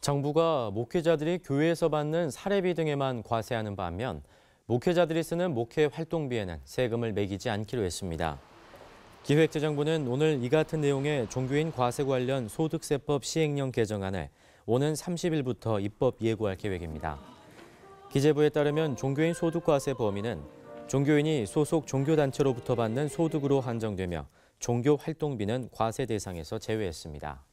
정부가 목회자들이 교회에서 받는 사례비 등에만 과세하는 반면 목회자들이 쓰는 목회 활동비에는 세금을 매기지 않기로 했습니다. 기획재정부는 오늘 이 같은 내용의 종교인 과세 관련 소득세법 시행령 개정안을 오는 30일부터 입법 예고할 계획입니다. 기재부에 따르면 종교인 소득과세 범위는 종교인이 소속 종교단체로부터 받는 소득으로 한정되며 종교 활동비는 과세 대상에서 제외했습니다.